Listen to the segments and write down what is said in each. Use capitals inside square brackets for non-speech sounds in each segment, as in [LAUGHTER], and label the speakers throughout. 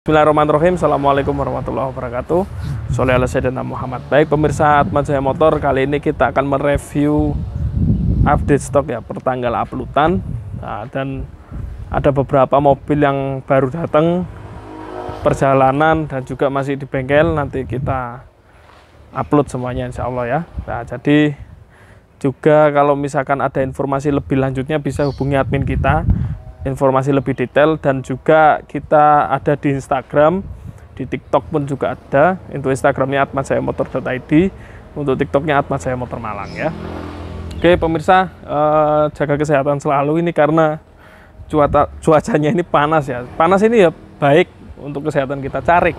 Speaker 1: Bismillahirrahmanirrahim Assalamualaikum warahmatullahi wabarakatuh Soleh ala Sayyidina Muhammad Baik pemirsa Atman Jaya Motor Kali ini kita akan mereview Update stok ya Pertanggal uploadan nah, Dan ada beberapa mobil yang baru datang Perjalanan Dan juga masih di bengkel Nanti kita upload semuanya insya Allah ya Nah jadi Juga kalau misalkan ada informasi lebih lanjutnya Bisa hubungi admin kita informasi lebih detail dan juga kita ada di Instagram di TikTok pun juga ada untuk Instagramnya atmajayamotor.id untuk TikToknya Motor Malang ya Oke pemirsa eh, jaga kesehatan selalu ini karena cuaca cuacanya ini panas ya panas ini ya baik untuk kesehatan kita caring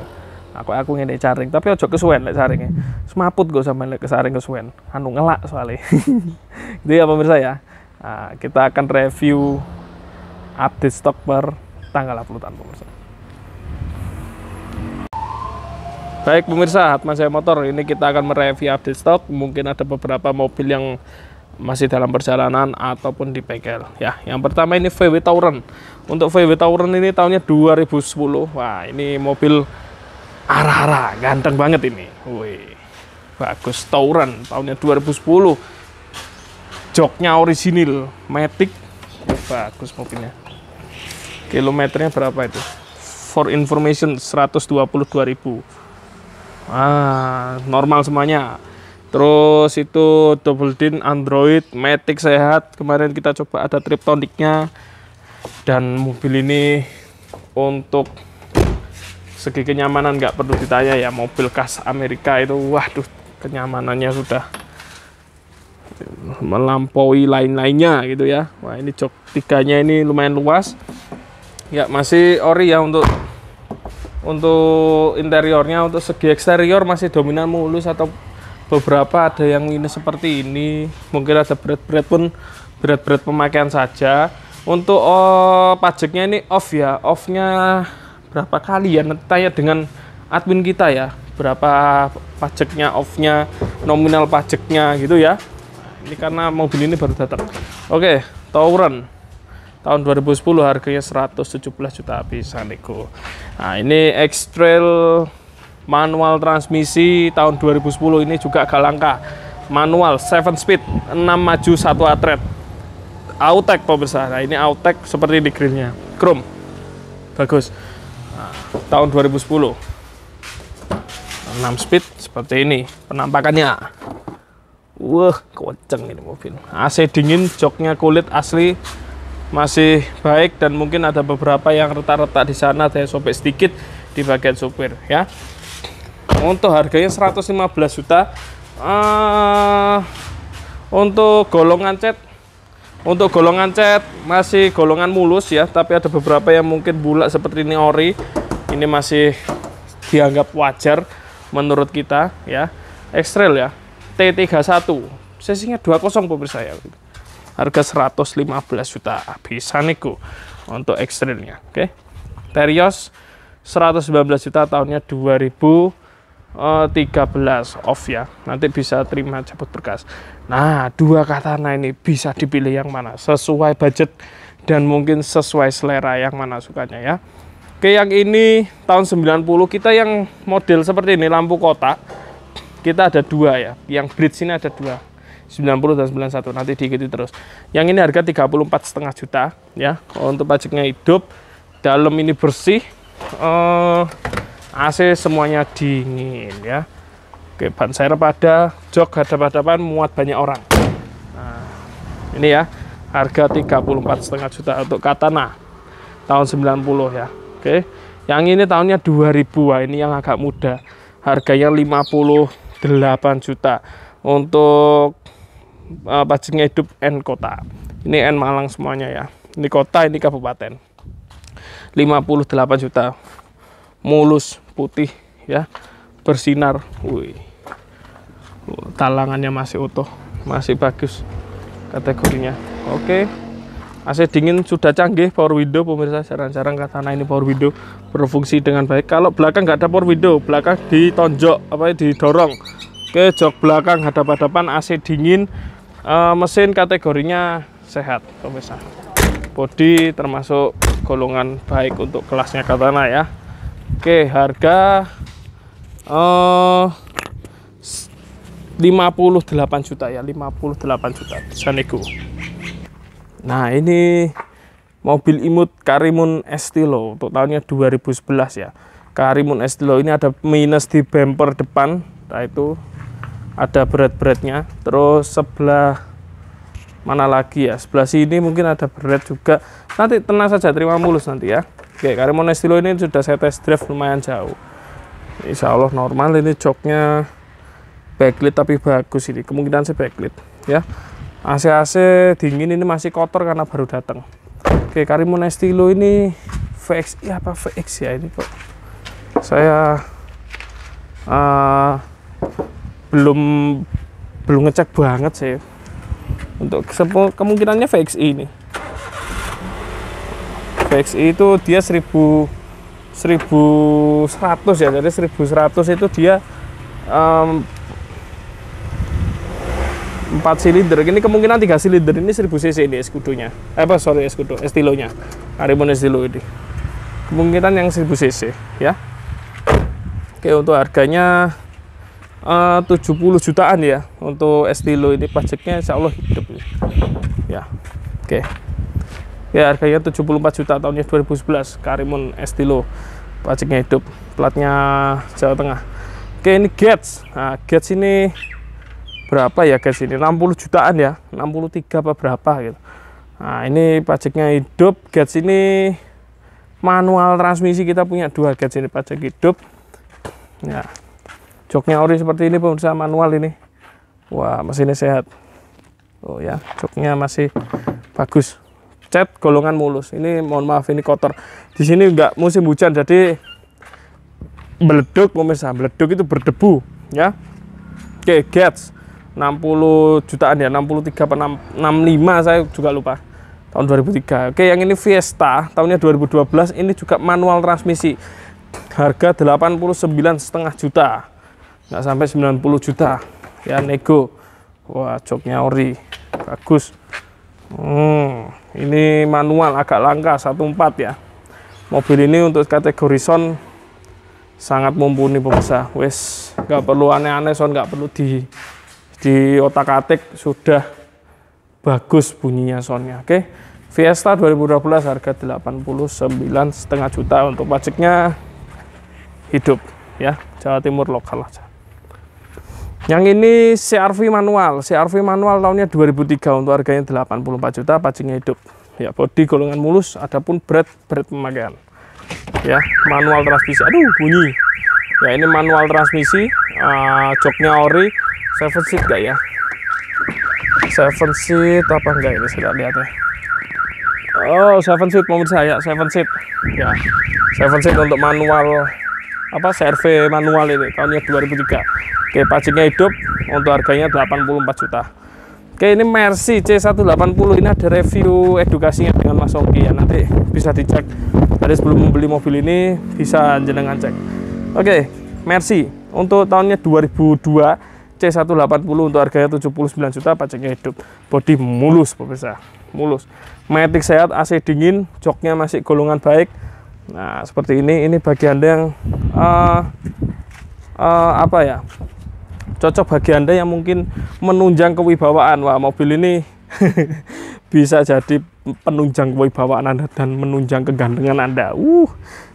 Speaker 1: aku aku ngene caring tapi ojo kesuwen lek caringe semaput gue sama lek kesaring kesuwen anu ngelak soalnya [LAUGHS] gitu ya pemirsa ya nah, kita akan review update stok per tanggal uploadan pemirsa. Baik pemirsa, Hatman saya motor ini kita akan mereview update stok. Mungkin ada beberapa mobil yang masih dalam perjalanan ataupun di bengkel. Ya, yang pertama ini VW Tauran. Untuk VW Tauran ini tahunnya 2010. Wah, ini mobil arah-arah, ganteng banget ini. Wih. Bagus Tauran, tahunnya 2010. Joknya orisinil, matic. bagus mobilnya kilometernya berapa itu for information 122.000 ah normal semuanya terus itu double din Android Matic sehat kemarin kita coba ada triptoniknya dan mobil ini untuk segi kenyamanan nggak perlu ditanya ya mobil khas Amerika itu waduh kenyamanannya sudah melampaui lain-lainnya gitu ya wah ini jok tiganya ini lumayan luas ya masih ori ya untuk untuk interiornya untuk segi eksterior masih dominan mulus atau beberapa ada yang ini seperti ini mungkin ada berat-berat pun berat-berat pemakaian saja untuk oh, pajaknya ini off ya offnya berapa kali ya nanti tanya dengan admin kita ya berapa pajaknya offnya nominal pajaknya gitu ya ini karena mobil ini baru datang oke okay, tawuran tahun 2010 harganya 117 juta bisa nego Nah, ini X-Trail manual transmisi tahun 2010 ini juga agak langka. Manual 7 speed, 6 maju 1 atret. Autek pemirsa. Nah, ini Autek seperti di grillnya. Chrome. Bagus. Nah, tahun 2010. 6 speed seperti ini penampakannya. Wah, koceng ini mobil. AC dingin, joknya kulit asli masih baik dan mungkin ada beberapa yang retak-retak di sana ada yang sobek sedikit di bagian supir ya untuk harganya 115 juta uh, untuk golongan cat untuk golongan cat masih golongan mulus ya tapi ada beberapa yang mungkin bulat seperti ini ori ini masih dianggap wajar menurut kita ya x ya T31 sesinya 20 pemirsa ya harga 115 juta bisa niku untuk ekstrilnya oke okay. Terios 119 juta tahunnya 2013 eh, off ya nanti bisa terima cabut berkas nah dua kata nah ini bisa dipilih yang mana sesuai budget dan mungkin sesuai selera yang mana sukanya ya oke yang ini tahun 90 kita yang model seperti ini lampu kotak kita ada dua ya yang bridge ini ada dua 90 dan 91 nanti diikuti terus yang ini harga 34 setengah juta ya untuk pajaknya hidup dalam ini bersih eh, AC semuanya dingin ya oke ban saya ada jok hadap-hadapan muat banyak orang nah, ini ya harga 34 setengah juta untuk Katana tahun 90 ya oke yang ini tahunnya 2000 Wah, ini yang agak muda harganya 58 juta untuk uh, Hidup N Kota. Ini N Malang semuanya ya. Ini kota, ini kabupaten. 58 juta. Mulus, putih ya. Bersinar. Wih. Talangannya masih utuh, masih bagus kategorinya. Oke. AC dingin sudah canggih power window pemirsa jarang-jarang nah ini power window berfungsi dengan baik kalau belakang nggak ada power window belakang ditonjok apa ya, didorong ke jok belakang hadap-hadapan AC dingin uh, mesin kategorinya sehat pemirsa bodi termasuk golongan baik untuk kelasnya Katana ya Oke harga eh, uh, 58 juta ya 58 juta Saniku Nah ini mobil imut Karimun Estilo untuk tahunnya 2011 ya Karimun Estilo ini ada minus di bumper depan nah itu ada berat-beratnya terus sebelah mana lagi ya sebelah sini mungkin ada berat juga nanti tenang saja terima mulus nanti ya oke karena Monestilo ini sudah saya test drive lumayan jauh Insya Allah normal ini joknya backlit tapi bagus ini kemungkinan sih backlit ya AC-AC dingin ini masih kotor karena baru datang oke Karimun Estilo ini VX ya apa VX ya ini kok saya uh, belum belum ngecek banget sih untuk kemungkinannya VXI ini VXI itu dia 1000 1100 ya jadi 1100 itu dia um, 4 silinder ini kemungkinan 3 silinder ini 1000 cc ini eskudonya eh, apa sorry eskudo estilonya Arimon estilo ini kemungkinan yang 1000 cc ya oke untuk harganya Eh, uh, 70 jutaan ya untuk estilo ini pajaknya insya Allah hidup ya oke okay. ya harganya 74 juta tahunnya 2011 Karimun estilo pajaknya hidup platnya Jawa Tengah oke ini Gets nah Gets ini berapa ya guys ini 60 jutaan ya 63 apa berapa gitu nah ini pajaknya hidup Gets ini manual transmisi kita punya dua Gets ini pajak hidup ya joknya ori seperti ini pemirsa manual ini wah mesinnya sehat oh ya joknya masih bagus cat golongan mulus ini mohon maaf ini kotor di sini enggak musim hujan jadi meleduk pemirsa meleduk itu berdebu ya oke gets 60 jutaan ya 63 65 saya juga lupa tahun 2003 oke yang ini Fiesta tahunnya 2012 ini juga manual transmisi harga 89 setengah juta nggak sampai 90 juta ya nego wah joknya ori bagus hmm, ini manual agak langka 14 ya mobil ini untuk kategori son sangat mumpuni pemirsa wes nggak perlu aneh-aneh son nggak perlu di di otak atik sudah bagus bunyinya sonnya oke okay? Fiesta 2012 harga setengah juta untuk pajaknya hidup ya Jawa Timur lokal aja yang ini CRV manual, CRV manual tahunnya 2003 untuk harganya 84 juta, pajaknya hidup. Ya, bodi golongan mulus, adapun berat berat pemakaian. Ya, manual transmisi. Aduh, bunyi. Ya, ini manual transmisi, uh, joknya ori, seven seat enggak ya? Seven seat apa enggak ini sudah lihat ya. Oh, seven seat momen saya, seven seat. Ya, seven seat untuk manual apa CRV manual ini tahunnya 2003 oke pajaknya hidup untuk harganya 84 juta oke ini Mercy C180 ini ada review edukasinya dengan Mas Ongki ya nanti bisa dicek tadi sebelum membeli mobil ini bisa jenengan cek oke Mercy untuk tahunnya 2002 C180 untuk harganya 79 juta pajaknya hidup bodi mulus pemirsa mulus matic sehat AC dingin joknya masih golongan baik Nah, seperti ini ini bagian yang uh, uh, apa ya? Cocok bagi Anda yang mungkin menunjang kewibawaan. Wah, mobil ini [LAUGHS] bisa jadi penunjang kewibawaan Anda dan menunjang kegandengan Anda. Uh,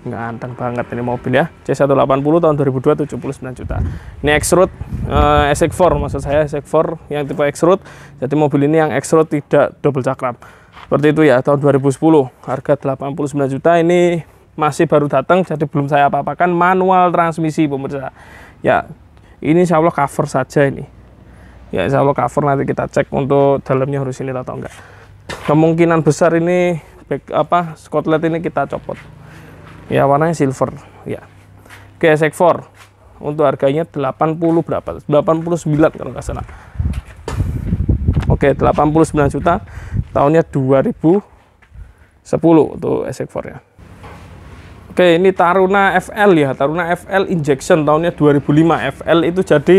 Speaker 1: ganteng banget ini mobil ya. C180 tahun 2002 79 juta. Ini X-Road uh, eh, SX4 maksud saya SX4 yang tipe X-Road. Jadi mobil ini yang X-Road tidak double cakram. Seperti itu ya tahun 2010 harga 89 juta ini masih baru datang jadi belum saya apa-apakan manual transmisi pemirsa ya ini insya Allah cover saja ini ya insya Allah cover nanti kita cek untuk dalamnya harus ini atau enggak kemungkinan besar ini back, apa skotlet ini kita copot ya warnanya silver ya GSX 4 untuk harganya 80 berapa 89 kalau nggak salah Oke 89 juta tahunnya 2010 untuk SX4 ya Oke, ini Taruna FL ya, Taruna FL Injection tahunnya 2005. FL itu jadi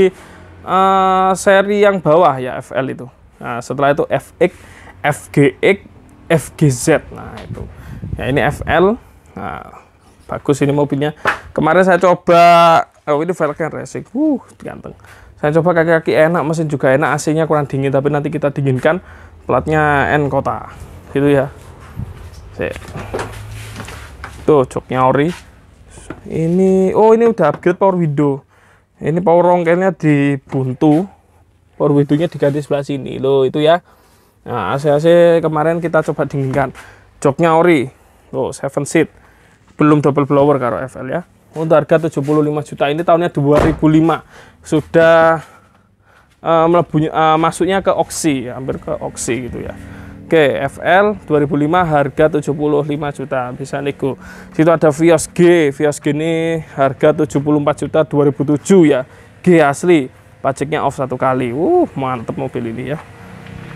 Speaker 1: uh, seri yang bawah ya FL itu. Nah, setelah itu FX, FGX, FGZ. Nah, itu. Ya, ini FL. Nah, bagus ini mobilnya. Kemarin saya coba oh ini velgnya racing. Uh, ganteng. Saya coba kaki-kaki enak, mesin juga enak, AC-nya kurang dingin tapi nanti kita dinginkan. Platnya N kota. Gitu ya. Sip tuh joknya ori ini oh ini udah upgrade power window ini power rongkelnya dibuntu power nya diganti sebelah sini loh itu ya nah AC-AC kemarin kita coba dinginkan joknya ori tuh seven seat belum double blower karo FL ya untuk harga 75 juta ini tahunnya 2005 sudah uh, melebunya uh, masuknya ke oksi ya, hampir ke oksi gitu ya Oke, FL 2005 harga 75 juta, bisa nego. Situ ada Vios G, Vios G ini harga 74 juta 2007 ya. G asli, pajaknya off satu kali. Uh, mantep mobil ini ya.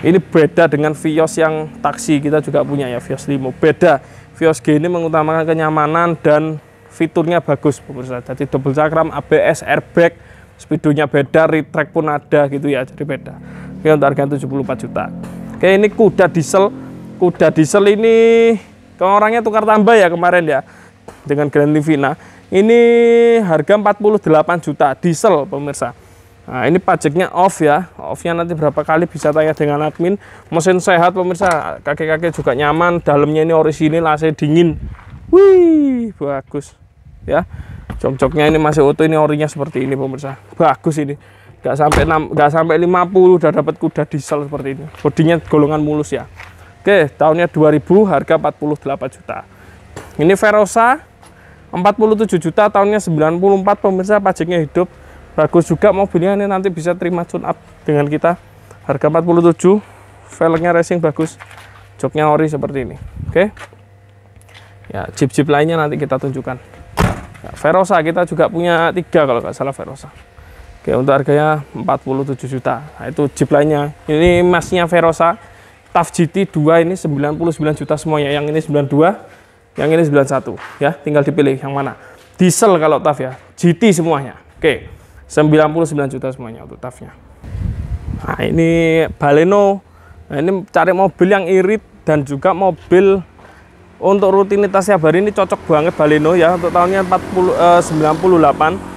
Speaker 1: Ini beda dengan Vios yang taksi kita juga punya ya, Vios Limo. Beda. Vios G ini mengutamakan kenyamanan dan fiturnya bagus pemirsa. Jadi double cakram, ABS, airbag, speedonya beda, retract pun ada gitu ya, jadi beda. Oke, untuk harga 74 juta. Oke, ini kuda diesel. Kuda diesel ini ke orangnya tukar tambah ya kemarin ya dengan Grand Livina. Ini harga 48 juta diesel pemirsa. Nah, ini pajaknya off ya. Offnya nanti berapa kali bisa tanya dengan admin. Mesin sehat pemirsa, kakek-kakek juga nyaman. Dalamnya ini orisinil, AC dingin. Wih, bagus ya. Jongjoknya ini masih utuh, ini orinya seperti ini pemirsa. Bagus ini. Gak sampai 6 nggak sampai 50 udah dapat kuda diesel seperti ini bodinya golongan mulus ya oke tahunnya 2000 harga 48 juta ini Verosa 47 juta tahunnya 94 pemirsa pajaknya hidup bagus juga mobilnya ini nanti bisa terima tune up dengan kita harga 47 velgnya racing bagus joknya ori seperti ini oke ya jeep-jeep lainnya nanti kita tunjukkan ya, Verosa kita juga punya tiga kalau nggak salah Verosa Oke, untuk harganya 47 juta. Nah, itu Jeep lainnya. Ini masnya Verosa TAF GT 2 ini 99 juta semuanya. Yang ini 92, yang ini 91 ya. Tinggal dipilih yang mana. Diesel kalau TAF ya. GT semuanya. Oke. 99 juta semuanya untuk TAF-nya. Nah, ini Baleno. Nah, ini cari mobil yang irit dan juga mobil untuk rutinitas setiap hari ini cocok banget Baleno ya untuk tahunnya 40 eh, 98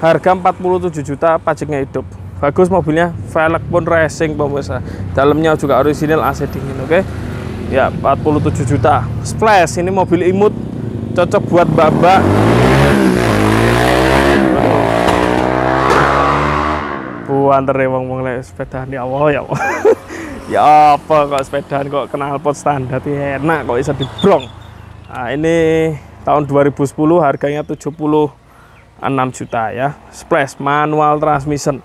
Speaker 1: harga 47 juta pajaknya hidup bagus mobilnya velg pun racing pemirsa dalamnya juga original AC dingin oke okay? ya 47 juta splash ini mobil imut cocok buat babak buan terewang mulai lek sepedaan ya Allah ya Allah [LAUGHS] ya apa kok sepedaan kok kenal pot standar ya enak kok bisa dibrong nah ini tahun 2010 harganya 70 6 juta ya splash manual transmission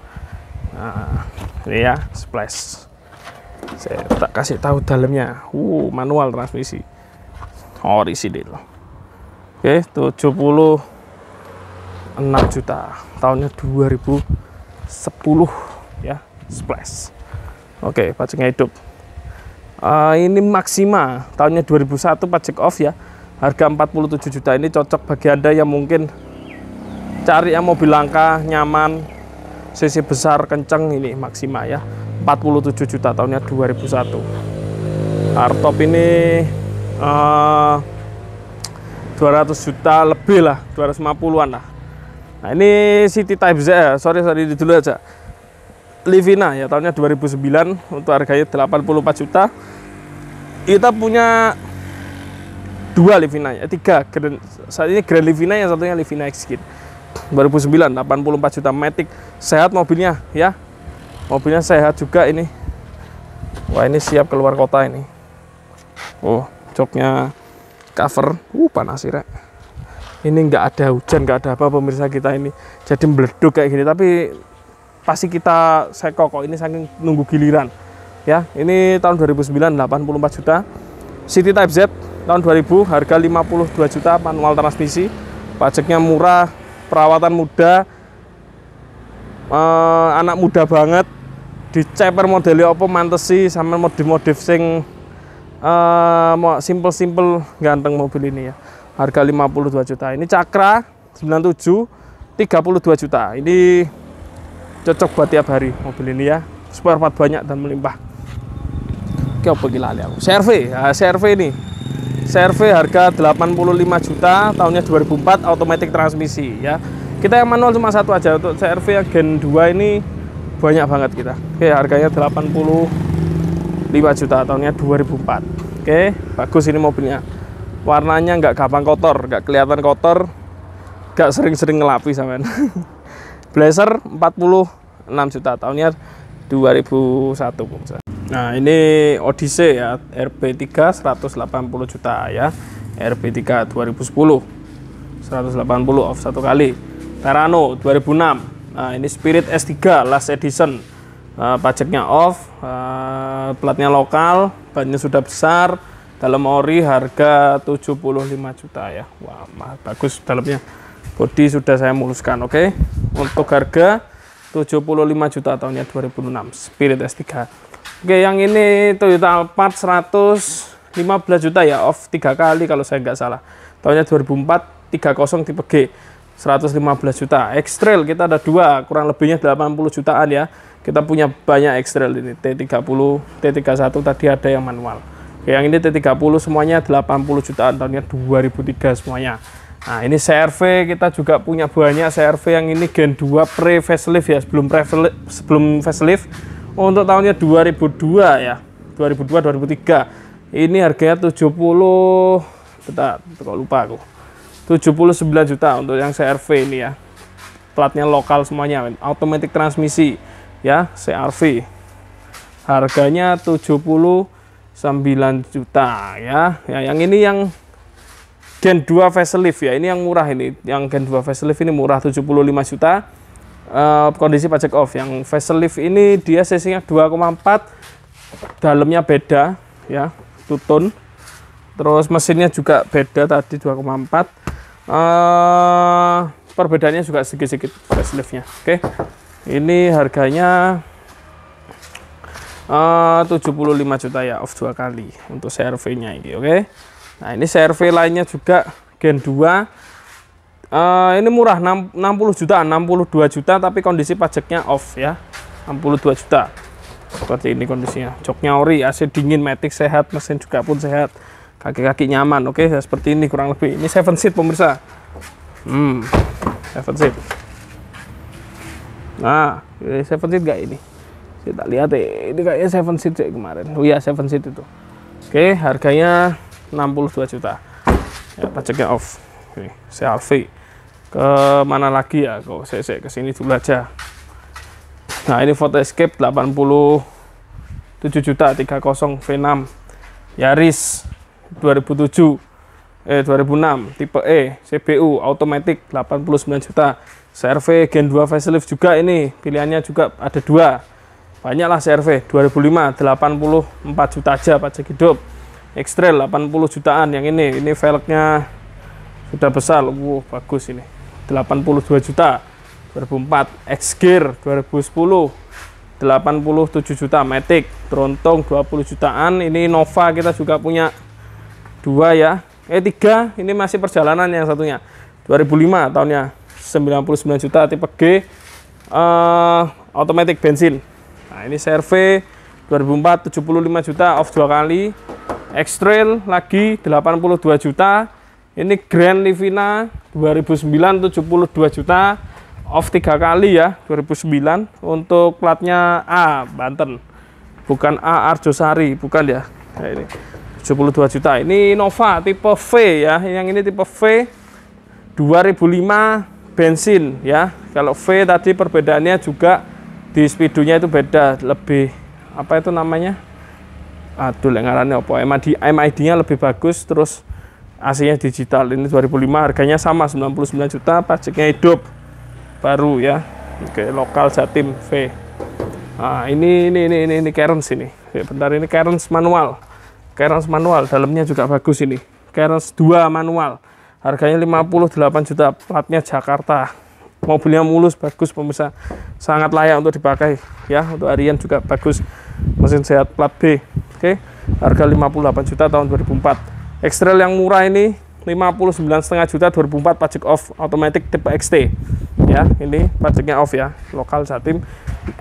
Speaker 1: nah, ini ya splash saya tak kasih tahu dalamnya uh manual transmisi orisinil oh, oke 76 juta tahunnya 2010 ya splash oke pajaknya hidup uh, ini maksima tahunnya 2001 pajak off ya harga 47 juta ini cocok bagi anda yang mungkin cari yang mobil langka nyaman CC besar kenceng ini maksimal ya 47 juta tahunnya 2001 hardtop ini uh, eh, 200 juta lebih lah 250an lah nah ini City Type Z ya sorry sorry dulu aja Livina ya tahunnya 2009 untuk harganya 84 juta kita punya dua Livina ya tiga Grand, saat ini Grand Livina yang satunya Livina X -Kid. 2009 84 juta Matic sehat mobilnya ya mobilnya sehat juga ini wah ini siap keluar kota ini oh joknya cover uh panas sih rek ini nggak ada hujan nggak ada apa pemirsa kita ini jadi meleduk kayak gini tapi pasti kita seko kok ini saking nunggu giliran ya ini tahun 2009 84 juta City Type Z tahun 2000 harga 52 juta manual transmisi pajaknya murah perawatan muda eh, anak muda banget diceper modelnya apa sih sama modif-modif sing eh, simple-simple ganteng mobil ini ya harga 52 juta ini cakra 97 32 juta ini cocok buat tiap hari mobil ini ya Super part banyak dan melimpah oke apa gila aku CRV ya, ah, CRV nih CRV harga 85 juta tahunnya 2004 automatic transmisi ya kita yang manual cuma satu aja untuk CRV yang Gen 2 ini banyak banget kita oke harganya 85 juta tahunnya 2004 oke bagus ini mobilnya warnanya nggak gampang kotor nggak kelihatan kotor nggak sering-sering ngelapi sampean [LAUGHS] Blazer 46 juta tahunnya 2001 satu Nah, ini Odyssey ya, RB3 180 juta ya. RB3 2010 180 off satu kali. Terano 2006. Nah, ini Spirit S3 last edition. Uh, nah, pajaknya off, uh, platnya lokal, bannya sudah besar. Dalam ori harga 75 juta ya. Wah, bagus dalamnya. Bodi sudah saya muluskan, oke. Okay? Untuk harga 75 juta tahunnya 2006 Spirit S3 oke yang ini Toyota Alphard 115 juta ya off 3 kali kalau saya nggak salah tahunnya 2004 30 tipe G 115 juta X-Trail kita ada dua kurang lebihnya 80 jutaan ya kita punya banyak X-Trail ini T30 T31 tadi ada yang manual oke, yang ini T30 semuanya 80 jutaan tahunnya 2003 semuanya Nah, ini CRV kita juga punya banyak CRV yang ini Gen 2 pre facelift ya, sebelum pre sebelum facelift untuk tahunnya 2002 ya. 2002 2003. Ini harganya 70 bentar, kok lupa aku. 79 juta untuk yang CRV ini ya. Platnya lokal semuanya, automatic transmisi ya, CRV. Harganya 79 juta ya. Ya, yang ini yang Gen 2 facelift ya. Ini yang murah ini. Yang Gen 2 facelift ini murah 75 juta. Uh, kondisi pajak off. Yang facelift ini dia sesinya koma 2,4 dalamnya beda ya, tutun. Terus mesinnya juga beda tadi 2,4. Uh, eh, perbedaannya juga sedikit-sedikit faceliftnya. Oke. Okay. Ini harganya eh, uh, 75 juta ya off dua kali untuk crv ini, oke. Okay? Nah, ini CRV lainnya juga Gen 2. Uh, eh, ini murah 60 juta, 62 juta tapi kondisi pajaknya off ya. 62 juta. Seperti ini kondisinya. Joknya ori, AC dingin, matic sehat, mesin juga pun sehat. Kaki-kaki nyaman. Oke, okay, ya, seperti ini kurang lebih. Ini 7 seat pemirsa. Hmm. 7 seat. Nah, ini 7 seat gak ini? Kita lihat ya Ini kayaknya 7 seat kemarin. Oh iya, 7 seat itu. Oke, harganya 62 juta ya, pajaknya off Oke, CRV ke mana lagi ya kok saya, ke sini dulu aja nah ini foto Escape 87 juta 30 V6 Yaris 2007 eh 2006 tipe E CPU automatic 89 juta CRV Gen 2 facelift juga ini pilihannya juga ada dua banyaklah CRV 2005 84 juta aja pajak hidup x 80 jutaan yang ini ini velgnya sudah besar wow bagus ini 82 juta 2004 X-Gear 2010 87 juta Matic Trontong 20 jutaan ini Nova kita juga punya dua ya eh tiga ini masih perjalanan yang satunya 2005 tahunnya 99 juta tipe G uh, automatic bensin nah ini survei 2004 75 juta off dua kali X-Trail lagi 82 juta. Ini Grand Livina 2009 72 juta. Off tiga kali ya 2009 untuk platnya A Banten. Bukan A Arjosari, bukan ya. Nah, ini 72 juta. Ini Nova tipe V ya. Yang ini tipe V 2005 bensin ya. Kalau V tadi perbedaannya juga di speedonya itu beda lebih apa itu namanya? aduh lek ngarane apa MID MID-nya lebih bagus terus AC-nya digital ini 2005 harganya sama 99 juta pajaknya hidup baru ya oke lokal Jatim V nah ini ini ini ini, ini Kerens ini ya, bentar ini Kerens manual Kerens manual dalamnya juga bagus ini Kerens 2 manual harganya 58 juta platnya Jakarta mobilnya mulus bagus pemirsa sangat layak untuk dipakai ya untuk harian juga bagus mesin sehat plat B oke okay. harga 58 juta tahun 2004 ekstrel yang murah ini 59,5 juta 2004 pajak off automatic tipe XT ya ini pajaknya off ya lokal Jatim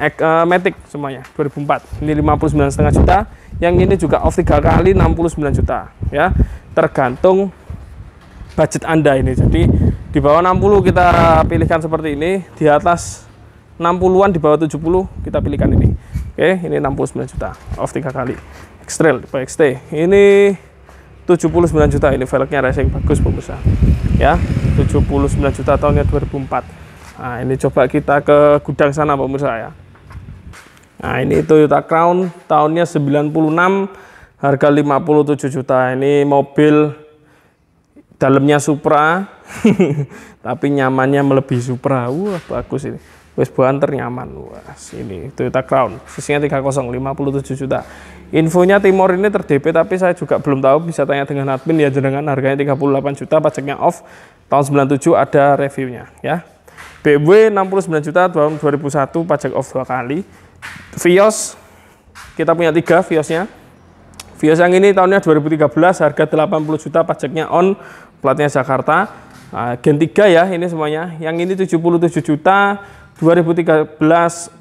Speaker 1: Ek, e, eh, Matic semuanya 2004 ini 59,5 juta yang ini juga off tiga kali 69 juta ya tergantung budget Anda ini jadi di bawah 60 kita pilihkan seperti ini di atas 60-an di bawah 70 kita pilihkan ini oke ini 69 juta off tiga kali X-Trail XT ini 79 juta ini velgnya racing bagus pemirsa ya 79 ya, juta tahunnya 2004 nah ini coba kita ke gudang sana pemirsa ya nah ini Toyota Crown tahunnya 96 harga 57 juta ini mobil dalamnya Supra [LAUGHS] tapi nyamannya melebihi Supra wah bagus ini Wes Banter nyaman wah sini Toyota Crown sisinya 30 57 juta infonya Timor ini terdp tapi saya juga belum tahu bisa tanya dengan admin ya jenengan harganya 38 juta pajaknya off tahun 97 ada reviewnya ya BMW 69 juta tahun 2001 pajak off dua kali Vios kita punya tiga Viosnya Vios yang ini tahunnya 2013 harga 80 juta pajaknya on platnya Jakarta Nah, gen 3 ya ini semuanya yang ini 77 juta 2013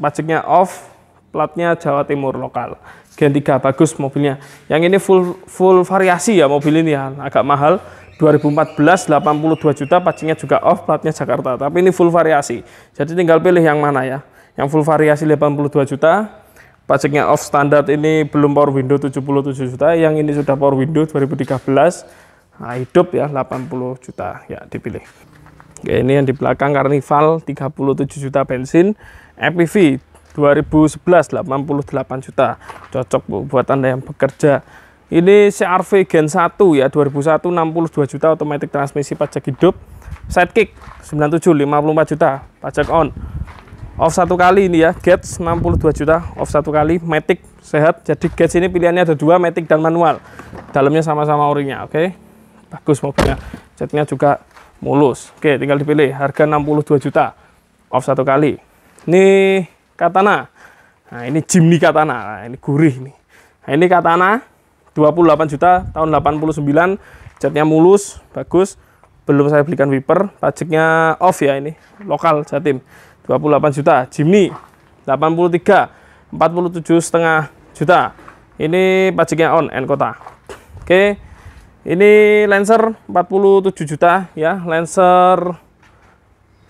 Speaker 1: pajaknya off platnya Jawa Timur lokal gen 3 bagus mobilnya yang ini full full variasi ya mobil ini ya agak mahal 2014 82 juta pajaknya juga off platnya Jakarta tapi ini full variasi jadi tinggal pilih yang mana ya yang full variasi 82 juta pajaknya off standar ini belum power window 77 juta yang ini sudah power window 2013 nah, hidup ya 80 juta ya dipilih Oke, ini yang di belakang Carnival 37 juta bensin MPV 2011 88 juta cocok bu, buat anda yang bekerja ini CRV Gen 1 ya 2001 62 juta otomatis transmisi pajak hidup sidekick 97 54 juta pajak on off satu kali ini ya gates 62 juta off satu kali Matic sehat jadi gates ini pilihannya ada dua Matic dan manual dalamnya sama-sama orinya oke okay? bagus mobilnya catnya juga mulus oke tinggal dipilih harga 62 juta off satu kali ini katana nah ini Jimny katana nah, ini gurih nih nah, ini katana 28 juta tahun 89 catnya mulus bagus belum saya belikan wiper pajaknya off ya ini lokal jatim 28 juta Jimny 83 47 setengah juta ini pajaknya on N kota oke ini Lancer 47 juta ya, Lancer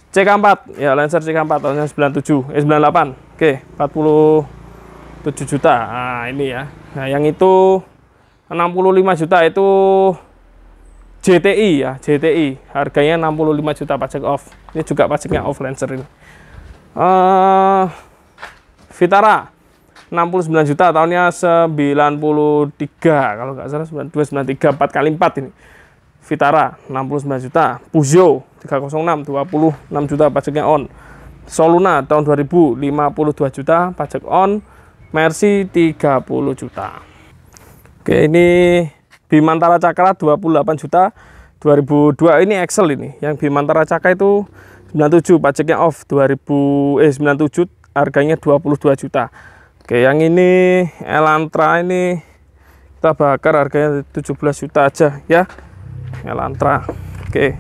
Speaker 1: CK4 ya, Lancer CK4 tahunnya 97 eh 98. Oke, 47 juta. Nah, ini ya. Nah, yang itu 65 juta itu JTI ya, JTI. Harganya 65 juta pajak off. Ini juga pajaknya off Lancer ini. Uh, Vitara 69 juta tahunnya 93 kalau nggak salah 93 4 kali 4 ini Vitara 69 juta Puzio 306 26 juta pajaknya on Soluna tahun 2000 52 juta pajak on Mercy 30 juta Oke ini Bimantara Cakra 28 juta 2002 ini Excel ini yang Bimantara Cakra itu 97 pajaknya off 2000 eh 97 harganya 22 juta Oke, yang ini Elantra ini kita bakar harganya 17 juta aja ya. Elantra. Oke.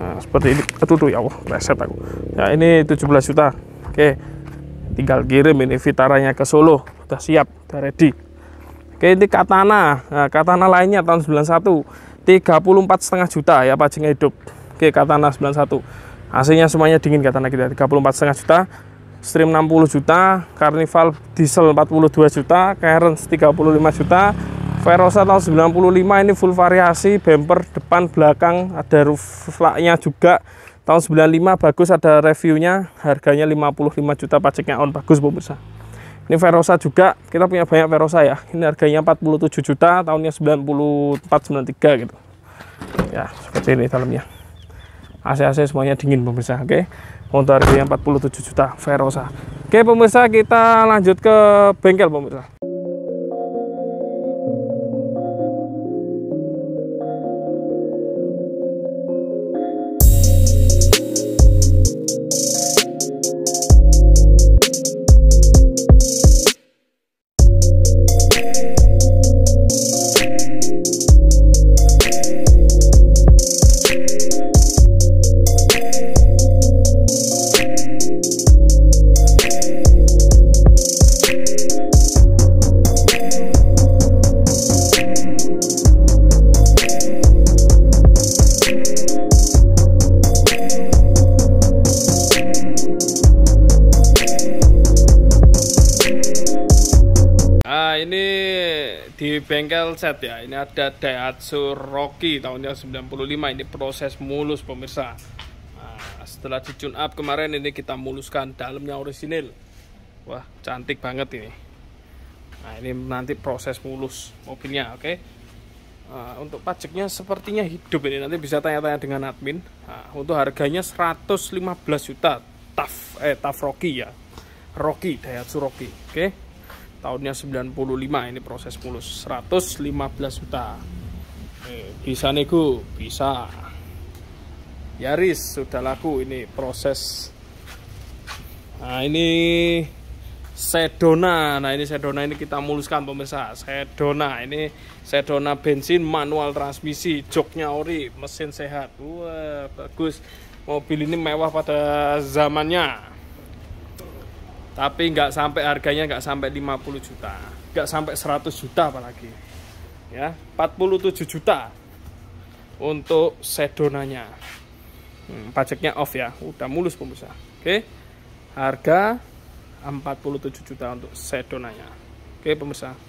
Speaker 1: Nah, seperti ini. Aduh tuh ya Allah, reset aku. Ya, ini 17 juta. Oke. Tinggal kirim ini Vitaranya ke Solo. Sudah siap, sudah ready. Oke, ini Katana. Nah, Katana lainnya tahun 91. 34 setengah juta ya pajaknya hidup. Oke, Katana 91. AC-nya semuanya dingin Katana kita 34 setengah juta Stream 60 juta, Carnival diesel 42 juta, Cairns 35 juta, Verosa tahun 95 ini full variasi bumper depan belakang ada roof flaknya juga tahun 95 bagus ada reviewnya harganya 55 juta pajaknya on bagus pemirsa ini Verosa juga kita punya banyak Verosa ya ini harganya 47 juta tahunnya 94 93 gitu ya seperti ini dalamnya AC-AC semuanya dingin pemirsa oke okay? untuk harganya 47 juta Verosa oke pemirsa kita lanjut ke bengkel pemirsa bengkel set ya ini ada Daihatsu Rocky tahunnya 95 ini proses mulus pemirsa nah, setelah di tune up kemarin ini kita muluskan dalamnya orisinil wah cantik banget ini nah ini nanti proses mulus mobilnya oke okay? nah, untuk pajaknya sepertinya hidup ini nanti bisa tanya-tanya dengan admin nah, untuk harganya 115 juta tough, eh tough Rocky ya Rocky Daihatsu Rocky oke okay? tahunnya 95 ini proses mulus 115 juta bisa nego bisa Yaris sudah laku ini proses nah ini Sedona nah ini Sedona ini kita muluskan pemirsa Sedona ini Sedona bensin manual transmisi joknya ori mesin sehat wah bagus mobil ini mewah pada zamannya tapi nggak sampai harganya nggak sampai 50 juta nggak sampai 100 juta apalagi ya 47 juta untuk sedonanya hmm, pajaknya off ya udah mulus pemirsa oke harga 47 juta untuk sedonanya oke pemirsa